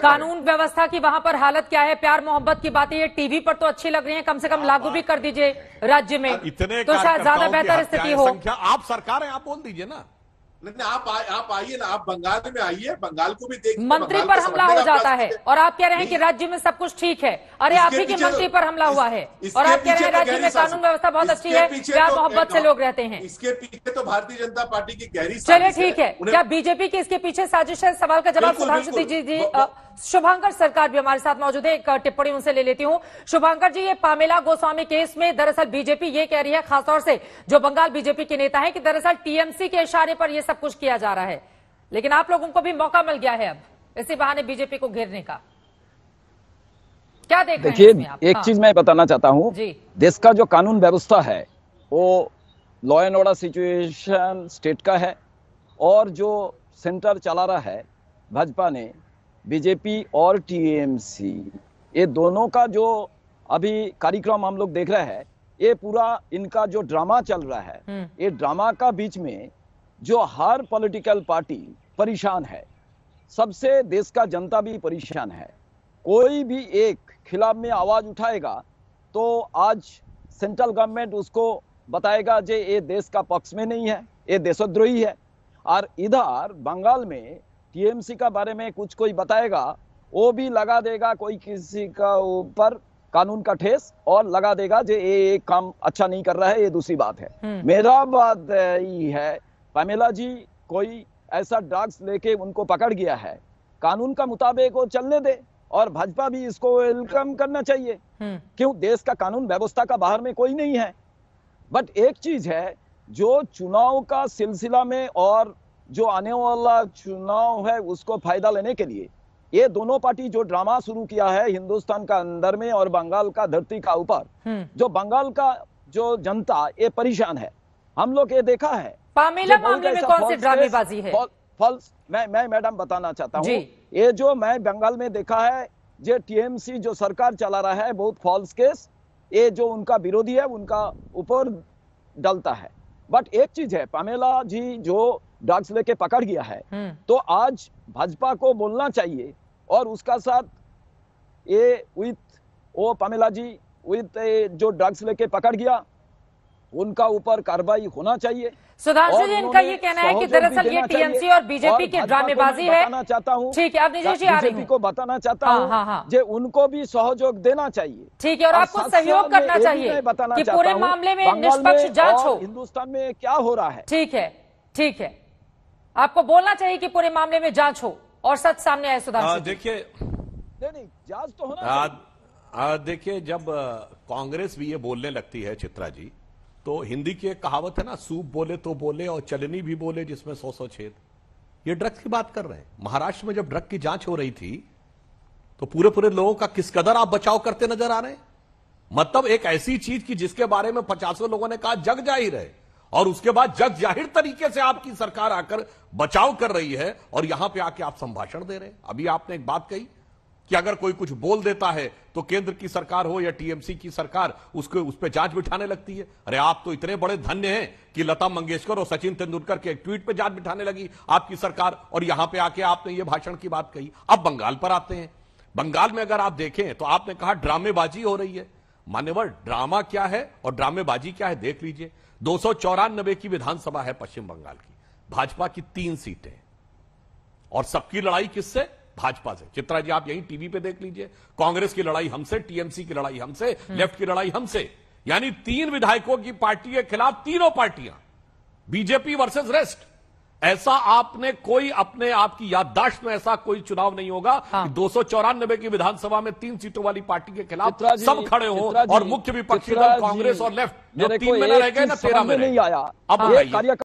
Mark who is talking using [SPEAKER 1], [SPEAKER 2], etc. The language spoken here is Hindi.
[SPEAKER 1] कानून व्यवस्था की वहाँ पर हालत क्या है प्यार मोहब्बत की बातें ये टीवी पर तो अच्छी लग रही है कम से कम लागू भी कर दीजिए राज्य में इतने तो शायद ज्यादा बेहतर स्थिति हो
[SPEAKER 2] आप सरकार है आप बोल दीजिए ना नहीं आप आ, आप आइए ना आप बंगाल में आइए बंगाल को भी देख मंत्री पर हमला हो जाता है
[SPEAKER 1] और आप कह रहे हैं कि राज्य में सब कुछ ठीक है अरे आप ही के तो मंत्री पर हमला हुआ है और आप कह रहे हैं तो राज्य में कानून व्यवस्था बहुत अच्छी है क्या मोहब्बत तो से लोग रहते हैं
[SPEAKER 2] इसके पीछे तो भारतीय जनता पार्टी की गहरी
[SPEAKER 1] चलिए ठीक है क्या बीजेपी की इसके पीछे साजिश है सवाल का जवाब सुधांशु जी शुभांकर सरकार भी हमारे साथ मौजूद है एक टिप्पणी उनसे ले लेती हूं शुभांकर जी ये पामेला गोस्वामी केस में दरअसल बीजेपी ये कह रही है खासतौर से जो बंगाल बीजेपी के नेता है कि दरअसल टीएमसी के इशारे पर यह सब कुछ किया जा रहा है लेकिन आप लोगों को भी मौका मिल गया है अब इसी बहाने बीजेपी को घेरने का क्या देख देखिए एक हाँ। चीज मैं
[SPEAKER 3] बताना चाहता हूँ
[SPEAKER 1] देश
[SPEAKER 3] का जो कानून व्यवस्था है वो law and order situation state का है और जो सेंटर चला रहा है भाजपा ने बीजेपी और टीएमसी ये दोनों का जो अभी कार्यक्रम हम लोग देख रहे हैं ये पूरा इनका जो ड्रामा चल रहा है हम्म। ये ड्रामा का बीच में जो हर पॉलिटिकल पार्टी परेशान है सबसे देश का जनता भी परेशान है कोई भी एक खिलाफ में आवाज उठाएगा तो आज सेंट्रल गवर्नमेंट उसको बताएगा जे ये देश का पक्ष में नहीं है ये देशद्रोही है और इधर बंगाल में टीएमसी का बारे में कुछ कोई बताएगा वो भी लगा देगा कोई किसी का ऊपर कानून का ठेस और लगा देगा जे ये एक काम अच्छा नहीं कर रहा है ये दूसरी बात है हम्म। मेरा बात यही है पमेला जी कोई ऐसा ड्रग्स लेके उनको पकड़ गया है कानून का मुताबिक वो चलने दे और भाजपा भी इसको वेलकम करना चाहिए हम्म। क्यों देश का कानून व्यवस्था का बाहर में कोई नहीं है बट एक चीज है जो चुनाव का सिलसिला में और जो आने वाला चुनाव है उसको फायदा लेने के लिए ये दोनों पार्टी जो ड्रामा शुरू किया है हिंदुस्तान का अंदर में और बंगाल का धरती का ऊपर हम्म। जो बंगाल का जो जनता ये परेशान है हम लोग ये देखा है पामेला मामले में कौन ड्रामेबाजी है फॉल्स मैं मैं मैडम बताना चाहता हूँ ये जो मैं बंगाल में देखा है जो टीएमसी जो सरकार चला रहा है बहुत फॉल्स केस ये जो उनका विरोधी है उनका ऊपर डलता है बट एक चीज है पामेला जी जो ड्रग्स लेके पकड़ गया है हम्म। तो आज भाजपा को बोलना चाहिए और उसका साथ ये with oh Pamela ji with जो ड्रग्स लेके पकड़ गया उनका ऊपर कार्रवाई होना चाहिए सुधांशु जी इनका ये कहना है कि दरअसल ये टीएमसी और बीजेपी की ड्रामेबाजी है बताना चाहता हूँ ठीक है आप जी आ रही को बताना चाहता हाँ, हूँ हाँ, हाँ। जे उनको भी सहयोग देना चाहिए ठीक है और, और आपको सहयोग करना चाहिए बताना कि पूरे मामले में निष्पक्ष जांच हो हिंदुस्तान में क्या हो रहा है
[SPEAKER 1] ठीक है ठीक है आपको बोलना चाहिए कि पूरे मामले में जांच हो और सच सामने आए सुधार देखिए
[SPEAKER 3] नहीं जांच तो
[SPEAKER 2] होना देखिए जब कांग्रेस भी ये बोलने लगती है चित्रा जी तो हिंदी की एक कहावत है ना सूप बोले तो बोले और चलनी भी बोले जिसमें सौ सौ छेद ये ड्रग्स की बात कर रहे हैं महाराष्ट्र में जब ड्रग की जांच हो रही थी तो पूरे पूरे लोगों का किस कदर आप बचाव करते नजर आ रहे हैं मतलब एक ऐसी चीज की जिसके बारे में पचासों लोगों ने कहा जग जा ही रहे और उसके बाद जग जाहिर तरीके से आपकी सरकार आकर बचाव कर रही है और यहां पे आके आप संभाषण दे रहे हैं अभी आपने एक बात कही कि अगर कोई कुछ बोल देता है तो केंद्र की सरकार हो या टीएमसी की सरकार उसको उस पर जांच बिठाने लगती है अरे आप तो इतने बड़े धन्य हैं कि लता मंगेशकर और सचिन तेंदुलकर के एक ट्वीट पे जांच बिठाने लगी आपकी सरकार और यहां पे आके आपने ये भाषण की बात कही अब बंगाल पर आते हैं बंगाल में अगर आप देखें तो आपने कहा ड्रामेबाजी हो रही है मान्यवर ड्रामा क्या है और ड्रामेबाजी क्या है देख लीजिए दो की विधानसभा है पश्चिम बंगाल की भाजपा की तीन सीटें और सबकी लड़ाई किससे भाजपा से चित्रा जी आप यही टीवी पे देख लीजिए कांग्रेस की लड़ाई हमसे टीएमसी की लड़ाई हमसे हम्म। लेफ्ट की लड़ाई हमसे यानी तीन विधायकों की पार्टी के खिलाफ तीनों पार्टियां बीजेपी वर्सेस रेस्ट ऐसा आपने कोई अपने आपकी याददाश्त में ऐसा कोई चुनाव नहीं होगा हाँ। दो सौ चौरानबे की विधानसभा में तीन सीटों वाली पार्टी के खिलाफ सब खड़े हो और मुख्य विपक्षी दल कांग्रेस और लेफ्ट जो तीन में रह गए ना तेरह में नहीं आया अब हाँ।